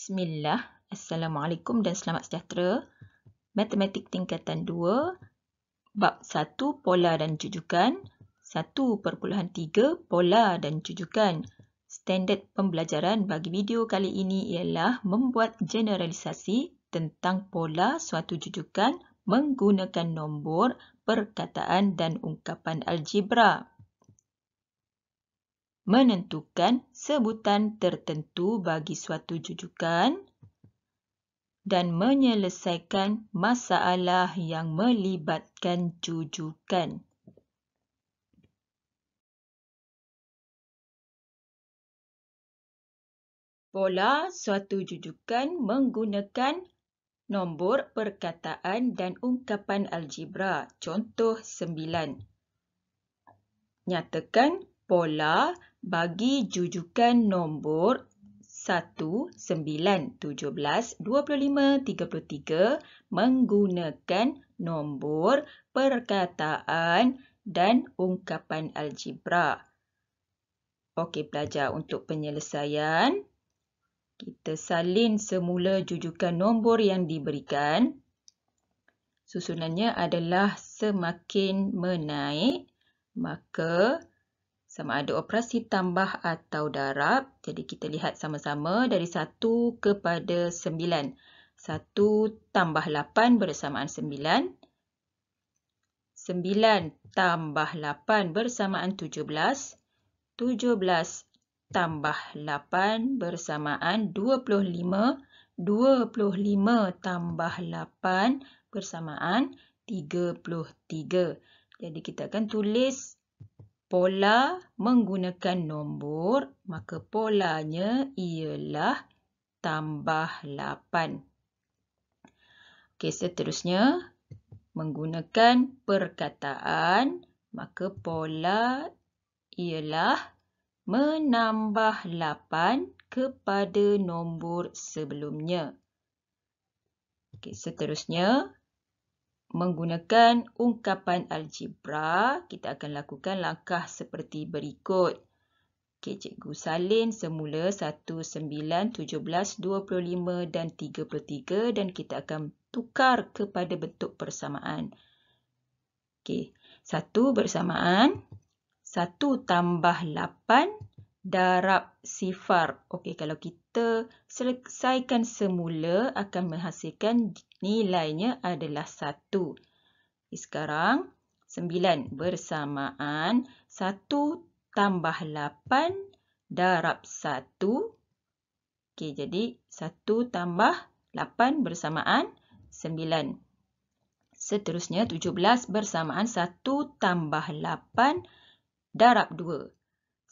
Bismillah. Assalamualaikum dan selamat sejahtera. Matematik tingkatan 2, bab 1, pola dan jujukan. 1.3, pola dan jujukan. Standard pembelajaran bagi video kali ini ialah membuat generalisasi tentang pola suatu jujukan menggunakan nombor, perkataan dan ungkapan algebra menentukan sebutan tertentu bagi suatu jujukan dan menyelesaikan masalah yang melibatkan jujukan. Pola suatu jujukan menggunakan nombor perkataan dan ungkapan algebra. Contoh 9. Nyatakan pola bagi jujukan nombor 1, 9, 17, 25, 33 menggunakan nombor perkataan dan ungkapan algebra. Okey pelajar, untuk penyelesaian, kita salin semula jujukan nombor yang diberikan. Susunannya adalah semakin menaik, maka sama ada operasi tambah atau darab. Jadi kita lihat sama-sama dari 1 kepada 9. 1 tambah 8 bersamaan 9. 9 tambah 8 bersamaan 17. 17 tambah 8 bersamaan 25. 25 tambah 8 bersamaan 33. Jadi kita akan tulis pola menggunakan nombor, maka polanya ialah tambah 8. Okey, seterusnya, menggunakan perkataan, maka pola ialah menambah 8 kepada nombor sebelumnya. Okey, seterusnya, menggunakan ungkapan algebra, kita akan lakukan langkah seperti berikut. Okey, cikgu salin semula 1, 9, 17, 25 dan 33 dan kita akan tukar kepada bentuk persamaan. Okey, 1 bersamaan 1 tambah 8 darab sifar. Okey, kalau kita selesaikan semula akan menghasilkan nilainya adalah 1. Okay, sekarang 9 bersamaan 1 tambah 8 darab 1. Okey, jadi 1 tambah 8 bersamaan 9. Seterusnya 17 bersamaan 1 tambah 8 darab 2.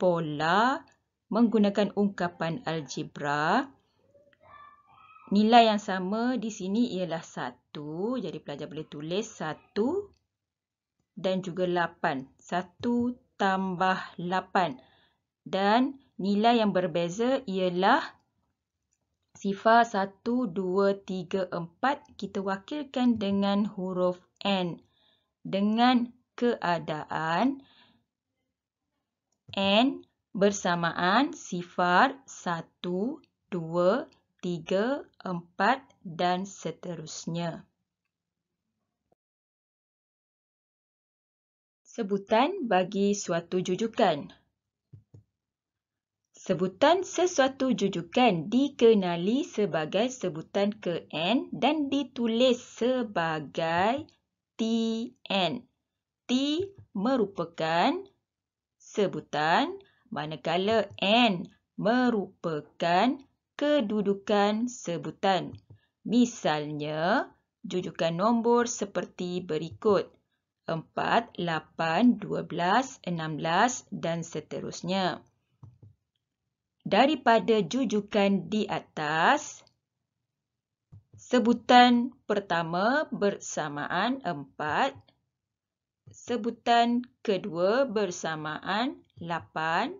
pola menggunakan ungkapan algebra. Nilai yang sama di sini ialah 1. Jadi pelajar boleh tulis 1 dan juga 8. 1 tambah 8. Dan nilai yang berbeza ialah sifar 1, 2, 3, 4. Kita wakilkan dengan huruf N. Dengan keadaan N bersamaan sifar 1, 2, 3, 4 dan seterusnya. Sebutan bagi suatu jujukan Sebutan sesuatu jujukan dikenali sebagai sebutan ke N dan ditulis sebagai TN. T merupakan sebutan manakala n merupakan kedudukan sebutan. Misalnya, jujukan nombor seperti berikut. 4, 8, 12, 16 dan seterusnya. Daripada jujukan di atas, sebutan pertama bersamaan 4, Sebutan kedua bersamaan 8.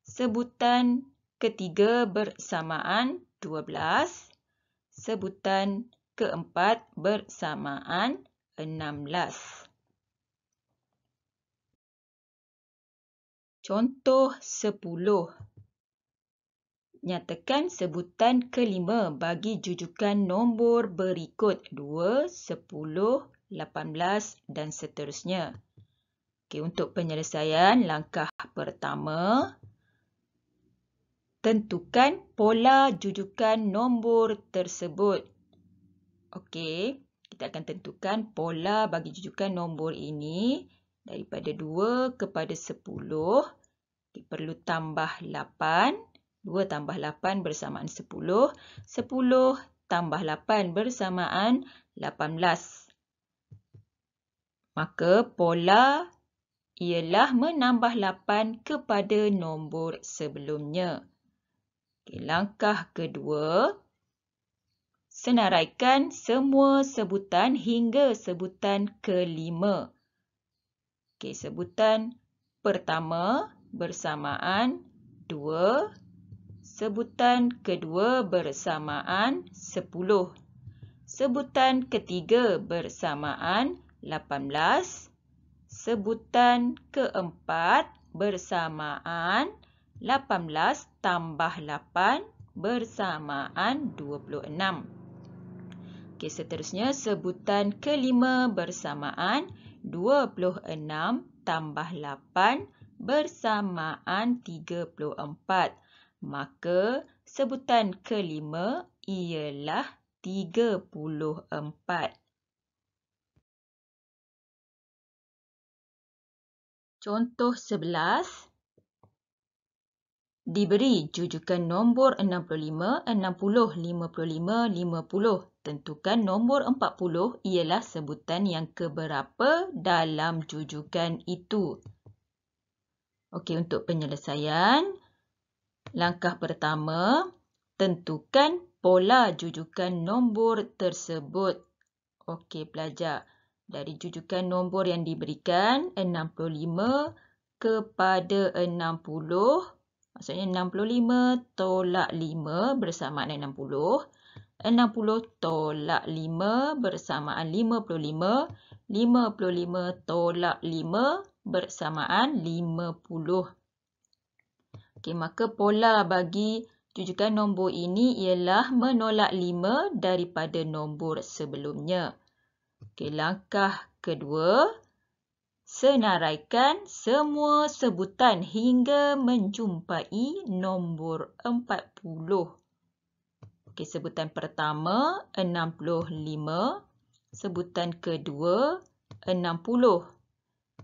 Sebutan ketiga bersamaan 12. Sebutan keempat bersamaan 16. Contoh 10. Nyatakan sebutan kelima bagi jujukan nombor berikut 2, 10, 18 dan seterusnya. Okey, untuk penyelesaian langkah pertama tentukan pola jujukan nombor tersebut. Okey, kita akan tentukan pola bagi jujukan nombor ini daripada 2 kepada 10. perlu tambah 8. 2 tambah 8 bersamaan 10. 10 tambah 8 bersamaan 18. Maka pola ialah menambah 8 kepada nombor sebelumnya. Okay, langkah kedua, senaraikan semua sebutan hingga sebutan kelima. Okay, sebutan pertama bersamaan 2, sebutan kedua bersamaan 10, sebutan ketiga bersamaan 10. 18. Sebutan keempat bersamaan 18 tambah 8 bersamaan 26. Okey, seterusnya sebutan kelima bersamaan 26 tambah 8 bersamaan 34. Maka sebutan kelima ialah 34. 34. Contoh 11, diberi jujukan nombor 65, 60, 55, 50. Tentukan nombor 40 ialah sebutan yang keberapa dalam jujukan itu. Okey, untuk penyelesaian, langkah pertama, tentukan pola jujukan nombor tersebut. Okey, pelajar. Pelajar dari jujukan nombor yang diberikan 65 kepada 60 maksudnya 65 tolak 5 bersamaan 60 60 tolak 5 bersamaan 55 55 tolak 5 bersamaan 50 okey maka pola bagi jujukan nombor ini ialah menolak 5 daripada nombor sebelumnya Okey, langkah kedua, senaraikan semua sebutan hingga menjumpai nombor 40. Okey, sebutan pertama 65, sebutan kedua 60,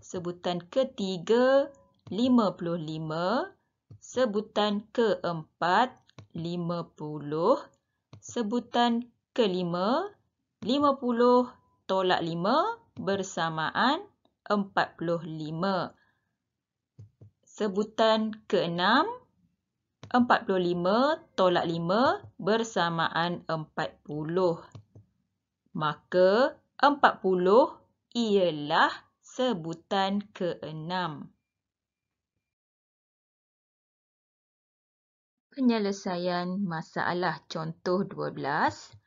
sebutan ketiga 55, sebutan keempat 50, sebutan kelima lima puluh tolak 5 bersamaan 45. Sebutan keenam, 45 tolak 5 bersamaan 40. Maka 40 ialah sebutan keenam. Penyelesaian masalah contoh 12.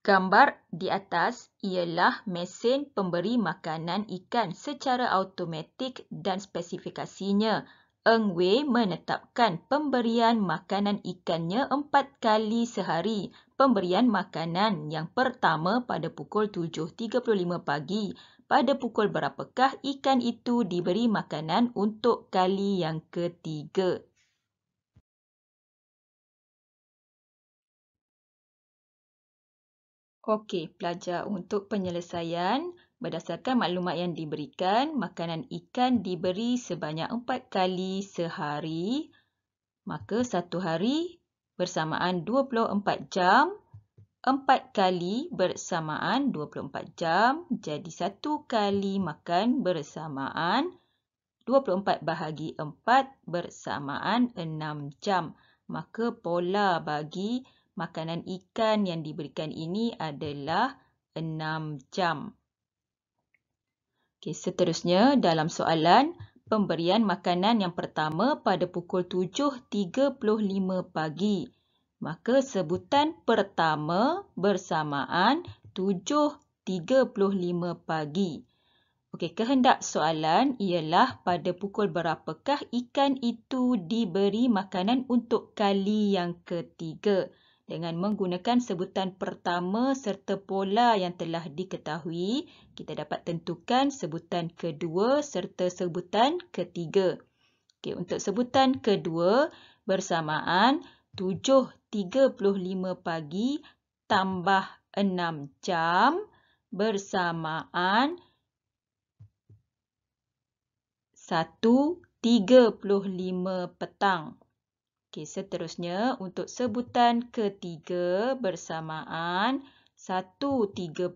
Gambar di atas ialah mesin pemberi makanan ikan secara automatik dan spesifikasinya. Eng Wei menetapkan pemberian makanan ikannya empat kali sehari. Pemberian makanan yang pertama pada pukul 7.35 pagi. Pada pukul berapakah ikan itu diberi makanan untuk kali yang ketiga? Okey, pelajar untuk penyelesaian berdasarkan maklumat yang diberikan, makanan ikan diberi sebanyak 4 kali sehari. Maka satu hari bersamaan 24 jam, 4 kali bersamaan 24 jam, jadi satu kali makan bersamaan 24 bahagi 4 bersamaan 6 jam. Maka pola bagi makanan ikan yang diberikan ini adalah 6 jam. Okay, seterusnya dalam soalan, pemberian makanan yang pertama pada pukul 7.35 pagi. Maka sebutan pertama bersamaan 7.35 pagi. Okey, kehendak soalan ialah pada pukul berapakah ikan itu diberi makanan untuk kali yang ketiga dengan menggunakan sebutan pertama serta pola yang telah diketahui, kita dapat tentukan sebutan kedua serta sebutan ketiga. Okay, untuk sebutan kedua, bersamaan 7.35 pagi tambah 6 jam bersamaan 1.35 petang. Okey, seterusnya untuk sebutan ketiga bersamaan 1.35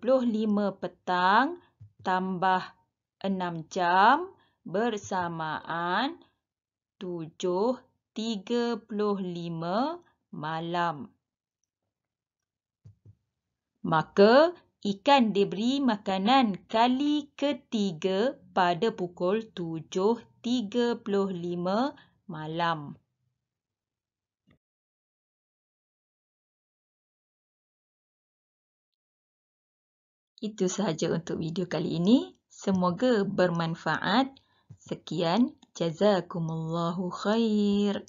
petang tambah 6 jam bersamaan 7.35 malam. Maka, ikan diberi makanan kali ketiga pada pukul 7.35 malam. Itu sahaja untuk video kali ini. Semoga bermanfaat. Sekian. Jazakumullahu khair.